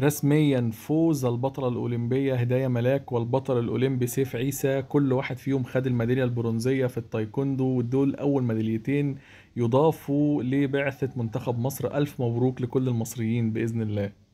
رسميا فوز البطلة الأولمبية هدايا ملاك والبطل الأولمبي سيف عيسى كل واحد فيهم خد الميدالية البرونزية في التايكوندو ودول أول ميداليتين يضافوا لبعثة منتخب مصر ألف مبروك لكل المصريين بإذن الله